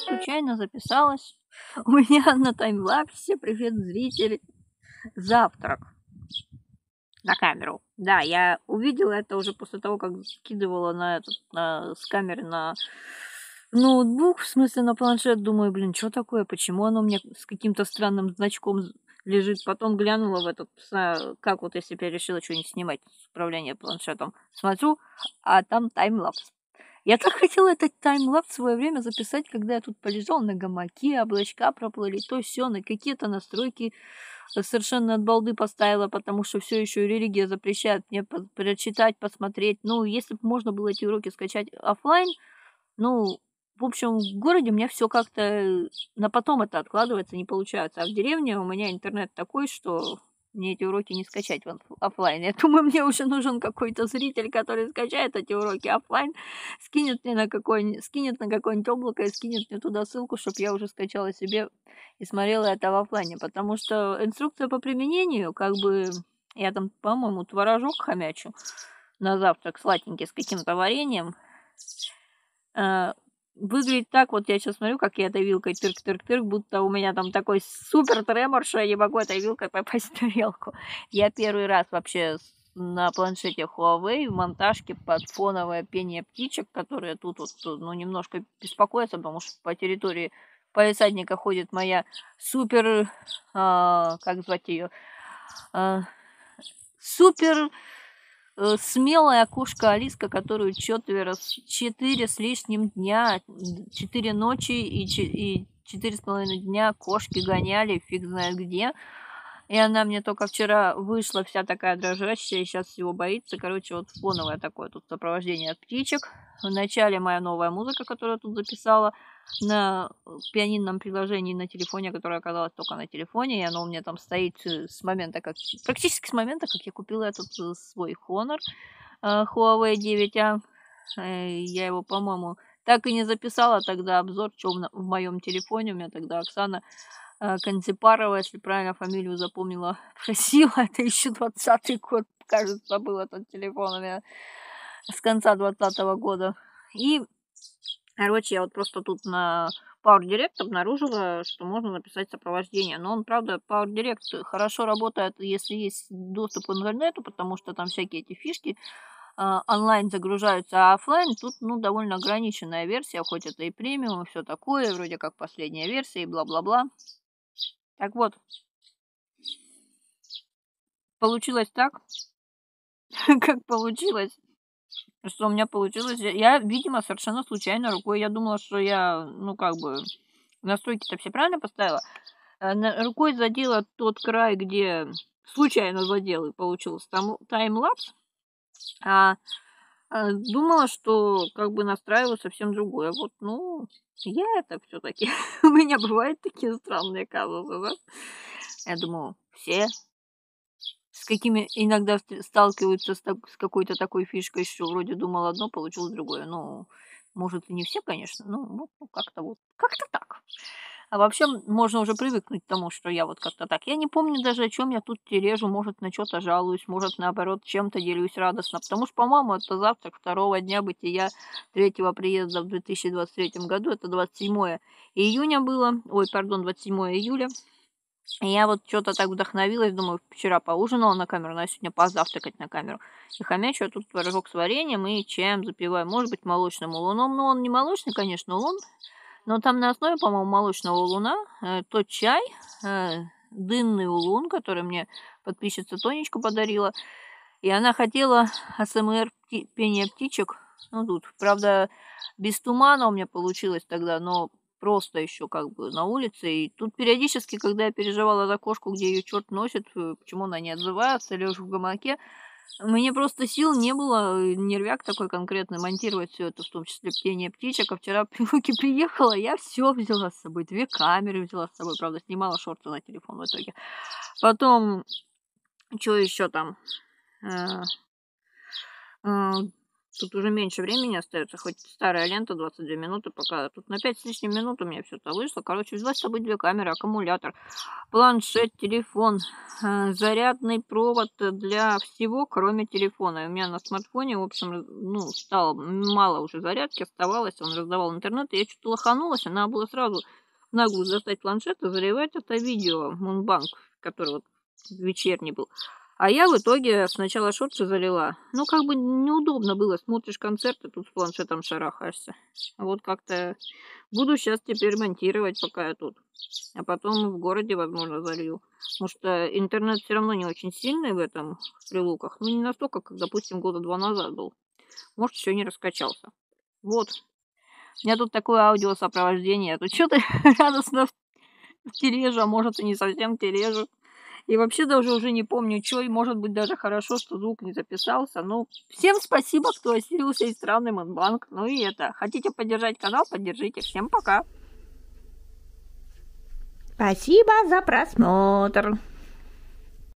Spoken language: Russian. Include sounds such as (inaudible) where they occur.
случайно записалась (laughs) у меня на таймлапсе. Привет, зрители. Завтрак на камеру. Да, я увидела это уже после того, как скидывала на этот, на, с камеры на ноутбук, в смысле на планшет. Думаю, блин, что такое, почему оно мне с каким-то странным значком лежит. Потом глянула в этот, а, как вот если бы я решила что-нибудь снимать с управления планшетом. Смотрю, а там таймлапс. Я так хотела этот таймлапс в свое время записать, когда я тут полежал на гамаке, облачка проплыли, то все, на какие-то настройки э, совершенно от балды поставила, потому что все еще религия запрещает мне прочитать, посмотреть. Ну, если бы можно было эти уроки скачать офлайн, ну, в общем, в городе у меня все как-то э, на потом это откладывается, не получается. А в деревне у меня интернет такой, что мне эти уроки не скачать в офлайн. Я думаю, мне уже нужен какой-то зритель, который скачает эти уроки офлайн, скинет мне на какой скинет на какое-нибудь облако и скинет мне туда ссылку, чтобы я уже скачала себе и смотрела это в офлайне. Потому что инструкция по применению, как бы, я там, по-моему, творожок хомячу на завтрак сладенький с каким-то вареньем. Э, выглядит так, вот я сейчас смотрю, как я этой вилкой тырк-тырк-тырк, будто у меня там такой супер тремор, что я не могу этой вилкой попасть в тарелку. Я первый раз вообще на планшете Huawei в монтажке под фоновое пение птичек, которые тут вот, ну, немножко беспокоятся, потому что по территории полисадника ходит моя супер, а, как звать ее, а, супер Э, смелая кошка Алиска, которую четверо, четыре с лишним дня, четыре ночи и, и четыре с половиной дня кошки гоняли, фиг знает где. И она мне только вчера вышла вся такая дрожащая, сейчас всего боится. Короче, вот фоновое такое тут сопровождение от птичек. Вначале моя новая музыка, которую я тут записала – на э, пианинном приложении на телефоне, которое оказалось только на телефоне, и оно у меня там стоит с момента, как практически с момента, как я купила этот э, свой Honor э, Huawei 9A. А. Я его, по-моему, так и не записала тогда обзор, чем в моем телефоне. У меня тогда Оксана Канцепарова, если правильно фамилию запомнила, (laughs) просила. Это еще 20 год, кажется, был этот телефон у меня с конца 20 -го года. И Короче, я вот просто тут на Power Direct обнаружила, что можно написать сопровождение. Но он, правда, Power Direct хорошо работает, если есть доступ к интернету, потому что там всякие эти фишки а, онлайн загружаются, а офлайн тут, ну, довольно ограниченная версия, хоть это и премиум, и все такое, вроде как последняя версия и бла-бла-бла. Так вот, получилось так, (laughs) как получилось что у меня получилось. Я, видимо, совершенно случайно рукой, я думала, что я, ну, как бы, настройки-то все правильно поставила. Э, рукой задела тот край, где случайно задела, и получилось там таймлапс. А, а думала, что как бы настраиваю совсем другое. Вот, ну, я это все-таки... (laughs) У меня бывают такие странные казусы, да? Я думала, все с какими иногда сталкиваются с, так, с какой-то такой фишкой, что вроде думал одно, получил другое. Ну, может, и не все, конечно, но ну, ну как-то вот, как-то так. А вообще можно уже привыкнуть к тому, что я вот как-то так. Я не помню даже, о чем я тут тережу, может, на что-то жалуюсь, может, наоборот, чем-то делюсь радостно. Потому что, по-моему, это завтрак второго дня бытия третьего приезда в 2023 году, это 27 июня было, ой, пардон, 27 июля. И я вот что-то так вдохновилась, думаю, вчера поужинала на камеру, но я сегодня позавтракать на камеру. И хомячу я тут творожок с вареньем и чаем запиваю, может быть, молочным улуном. Но ну, он не молочный, конечно, улун, но там на основе, по-моему, молочного луна э, тот чай, э, дынный улун, который мне подписчица Тонечка подарила. И она хотела АСМР пти пение птичек. Ну, тут, правда, без тумана у меня получилось тогда, но просто еще как бы на улице. И тут периодически, когда я переживала за кошку, где ее черт носит, э, почему она не отзывается, лежу в гамаке, мне просто сил не было, э, нервяк такой конкретный, монтировать все это, в том числе птение птичек. А вчера (laughs) Пилуки приехала, я все взяла с собой, две камеры взяла с собой, правда, снимала шорты на телефон в итоге. Потом, что еще там? Э, Тут уже меньше времени остается, хоть старая лента 22 минуты пока. Тут на 5 с лишним минут у меня все это вышло. Короче, взяла с собой две камеры, аккумулятор, планшет, телефон, э, зарядный провод для всего, кроме телефона. И у меня на смартфоне, в общем, ну, стало мало уже зарядки, оставалось, он раздавал интернет, и я что-то лоханулась, она была сразу наглую достать планшет и заливать это видео, Мунбанк, который вот вечерний был. А я в итоге сначала шорты залила. Ну, как бы неудобно было. Смотришь концерт, и тут с планшетом шарахаешься. Вот как-то буду сейчас теперь монтировать, пока я тут. А потом в городе, возможно, залью. Потому что интернет все равно не очень сильный в этом, в прилуках. Ну, не настолько, как, допустим, года два назад был. Может, еще не раскачался. Вот. У меня тут такое аудиосопровождение. Тут что то радостно в тележу, а может, и не совсем тележу. И вообще даже уже не помню, что. И может быть даже хорошо, что звук не записался. Ну, всем спасибо, кто осилился из страны Монбанк. Ну и это. Хотите поддержать канал, поддержите. Всем пока. Спасибо за просмотр.